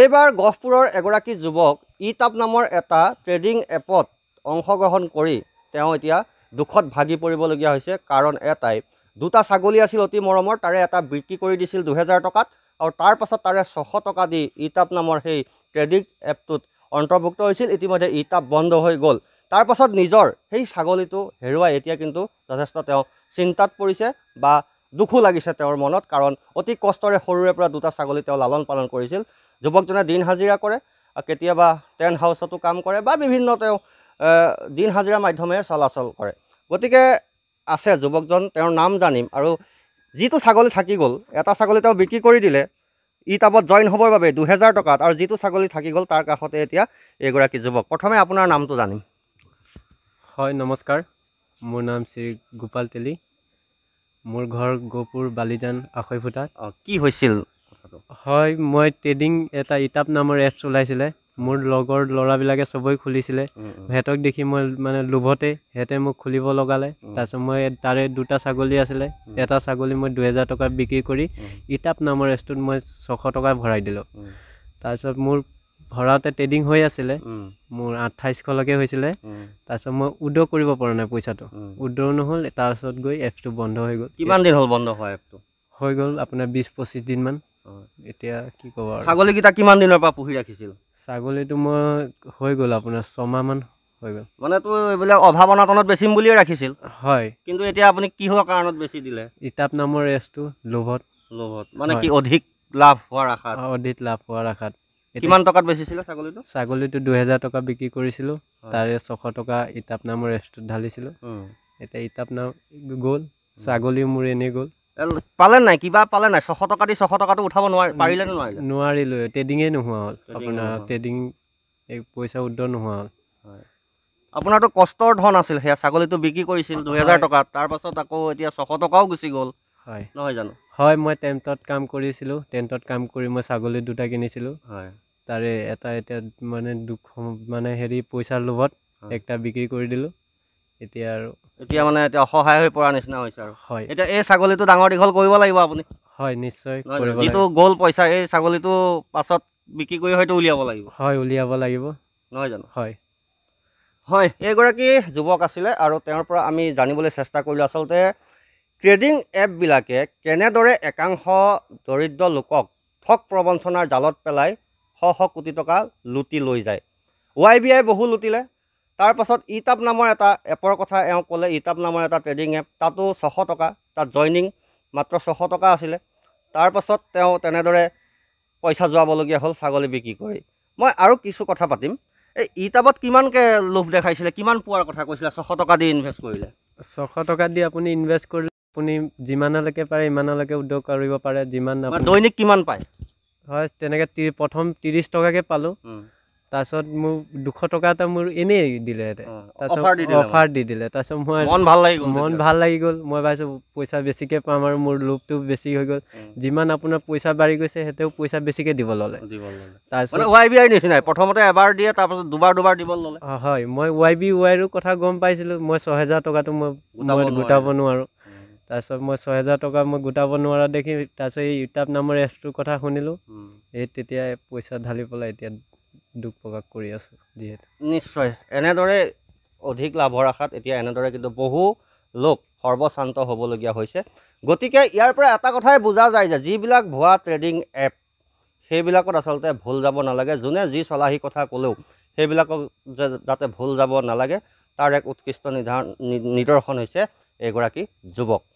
এইবাৰ গহপুৰৰ এগৰাকী যুৱক ই ইটাপ নামৰ এটা ট্ৰেডিং এপত অংশগ্ৰহণ কৰি তেওঁ এতিয়া দুখত ভাগি পৰিবলগীয়া হৈছে কাৰণ এটাই দুটা ছাগলী আছিল অতি মৰমৰ তাৰে এটা বিক্ৰী কৰি দিছিল দুহেজাৰ টকাত আৰু তাৰ পাছত তাৰে ছশ টকা দি ই ইটাপ নামৰ সেই ট্ৰেডিং এপটোত অন্তৰ্ভুক্ত হৈছিল ইতিমধ্যে ই ইটাপ বন্ধ হৈ গ'ল তাৰ পাছত নিজৰ সেই ছাগলীটো হেৰুৱাই এতিয়া কিন্তু যথেষ্ট তেওঁ চিন্তাত পৰিছে বা দুখো লাগিছে তেওঁৰ মনত কাৰণ অতি কষ্টৰে সৰুৰে পৰা দুটা ছাগলী তেওঁ লালন পালন কৰিছিল যুৱকজনে দিন হাজিৰা কৰে কেতিয়াবা টেণ্ট হাউচতো কাম কৰে বা বিভিন্ন তেওঁ দিন হাজিৰা মাধ্যমেৰে চলাচল কৰে গতিকে আছে যুৱকজন তেওঁৰ নাম জানিম আৰু যিটো ছাগলী থাকি গ'ল এটা ছাগলী তেওঁ বিক্ৰী কৰি দিলে ই টাবত জইন হ'বৰ বাবে দুহেজাৰ টকাত আৰু যিটো ছাগলী থাকি গ'ল তাৰ কাষতে এতিয়া এইগৰাকী যুৱক প্ৰথমে আপোনাৰ নামটো জানিম হয় নমস্কাৰ মোৰ নাম শ্ৰী গোপাল তেলী মোৰ ঘৰ গহপুৰ বালিজান আখৈ ফুটা কি হৈছিল হয় মই ট্ৰেডিং এটা ইটাপ নামৰ এপছ ওলাইছিলে মোৰ লগৰ ল'ৰাবিলাকে চবেই খুলিছিলে সিহঁতক দেখি মই মানে লোভতে সিহঁতে মোক খুলিব লগালে তাৰপিছত মই তাৰে দুটা ছাগলী আছিলে এটা ছাগলী মই দুহেজাৰ টকাত বিক্ৰী কৰি ইটাপ নামৰ এপছটোত মই ছশ টকা ভৰাই দিলোঁ তাৰপিছত মোৰ ভৰাওঁতে ট্ৰেডিং হৈ আছিলে মোৰ আঠাইছশলৈকে হৈছিলে তাৰপিছত মই উইড্ৰ কৰিব পৰা নাই পইচাটো উইড্ৰ নহ'ল তাৰপিছত গৈ এপটো বন্ধ হৈ গ'ল কিমান দিন হ'ল বন্ধ হোৱা এপটো হৈ গ'ল আপোনাৰ বিছ পঁচিছ দিনমান এতিয়া কি ক'ব আৰু ছাগলীকেইটা কিমান দিনৰ পৰা পুহি ৰাখিছিল ছাগলীটো মই হৈ গ'ল আপোনাৰ ছমাহমান হৈ গ'ল মানে তো এইবিলাক অভাৱ অনাটনত বেচিম বুলিয়ে ৰাখিছিল হয় কিন্তু এতিয়া আপুনি কিহৰ কাৰণত বেচি দিলে ইতাপ নামৰ ৰেচটো লোভত লোভত মানে কি অধিক লাভ হোৱাৰ আশাত অধিক লাভ হোৱাৰ আশাত কিমান টকাত বেচিছিলে ছাগলীটো ছাগলীটো দুহেজাৰ টকা বিক্ৰী কৰিছিলোঁ তাৰে ছশ টকা ইটাপ নামৰ ৰেষ্টত ঢালিছিলোঁ এতিয়া ইটাপ নাম গ'ল ছাগলীও মোৰ এনেই গ'ল পালে নাই কিবা পালে নাই ছশ টকা দি ছশ টকাটো উঠাব নোৱাৰি পাৰিলে নোৱাৰিলে নোৱাৰিলোঁ ট্ৰেডিঙেই নোহোৱা হ'ল আপোনাৰ ট্ৰেডিং এই পইচা উদ্ধ নোহোৱা হ'ল আপোনাৰতো কষ্টৰ ধন আছিল সেয়া ছাগলীটো বিক্ৰী কৰিছিল দুহেজাৰ টকাত তাৰপাছত আকৌ এতিয়া ছশ টকাও গুচি গ'ল হয় নহয় জানো হয় মই টেণ্টত কাম কৰিছিলোঁ টেণ্টত কাম কৰি মই ছাগলী দুটা কিনিছিলোঁ হয় তাৰে এটা এতিয়া মানে দুশ মানে হেৰি পইচাৰ লোভত একটা বিক্ৰী কৰি দিলোঁ এতিয়া আৰু এতিয়া মানে এতিয়া অসহায় হৈ পৰা নিচিনা হৈছে আৰু হয় এতিয়া এই ছাগলীটো ডাঙৰ দীঘল কৰিব লাগিব আপুনি হয় নিশ্চয় যিটো গ'ল পইচা এই ছাগলীটো পাছত বিক্ৰী কৰি হয়তো উলিয়াব লাগিব হয় উলিয়াব লাগিব নহয় জানো হয় হয় এইগৰাকী যুৱক আছিলে আৰু তেওঁৰ পৰা আমি জানিবলৈ চেষ্টা কৰিলোঁ আচলতে ট্ৰেডিং এপবিলাকে কেনেদৰে একাংশ দৰিদ্ৰ লোকক ঠগ প্ৰবঞ্চনাৰ জালত পেলাই শ শ কোটি টকা লুটি লৈ যায় ৱাই বি আই বহু লুটিলে তাৰপাছত ইটাপ e নামৰ এটা এপৰ কথা এওঁ ক'লে ইটাপ e নামৰ এটা ট্ৰেডিং এপ তাতো ছশ টকা তাত জইনিং মাত্ৰ ছশ টকা আছিলে তাৰপাছত তেওঁ তেনেদৰে পইচা যোৱাবলগীয়া হ'ল ছাগলী বিক্ৰী কৰি মই আৰু কিছু কথা পাতিম এই ই e ইটাপত কিমানকৈ লোভ দেখাইছিলে কিমান পোৱাৰ কথা কৈছিলে ছশ টকা দি ইনভেষ্ট কৰিলে ছশ টকা দি আপুনি ইনভেষ্ট কৰিলে আপুনি যিমানলৈকে পাৰে ইমানলৈকে উদ্যোগ কৰিব পাৰে যিমান দৈনিক কিমান পায় হয় তেনেকৈ প্ৰথম ত্ৰিছ টকাকৈ পালোঁ তাৰপিছত মোক দুশ টকা এটা মোৰ এনেই দিলে তাৰপিছত অফাৰ দি দিলে তাৰপিছত মই মন ভাল লাগি গ'ল মই ভাবিছোঁ পইচা বেছিকৈ পাম আৰু মোৰ লোভটো বেছি হৈ গ'ল যিমান আপোনাৰ পইচা বাঢ়ি গৈছে সেইটো পইচা বেছিকৈ দিব ল'লে হয় মই ৱাই বি ৱাইৰো কথা গম পাইছিলোঁ মই ছহেজাৰ টকাটো মই গোটাব নোৱাৰোঁ তাৰপিছত মই ছয় হেজাৰ টকা মই গোটাব নোৱাৰা দেখি তাৰপিছত এই ইউটাব নামৰ এপটোৰ কথা শুনিলোঁ এই তেতিয়া পইচা ঢালি পেলাই এতিয়া দুখ প্ৰকাশ কৰি আছোঁ যিহেতু নিশ্চয় এনেদৰে অধিক লাভৰ আশাত এতিয়া এনেদৰে কিন্তু বহু লোক সৰ্বশান্ত হ'বলগীয়া হৈছে গতিকে ইয়াৰ পৰা এটা কথাই বুজা যায় যে যিবিলাক ভুৱা ট্ৰেডিং এপ সেইবিলাকত আচলতে ভুল যাব নালাগে যোনে যি চলাহী কথা ক'লেও সেইবিলাকক যে যাতে ভুল যাব নালাগে তাৰ এক উৎকৃষ্ট নিৰ্ধাৰণ নিদৰ্শন হৈছে এগৰাকী যুৱক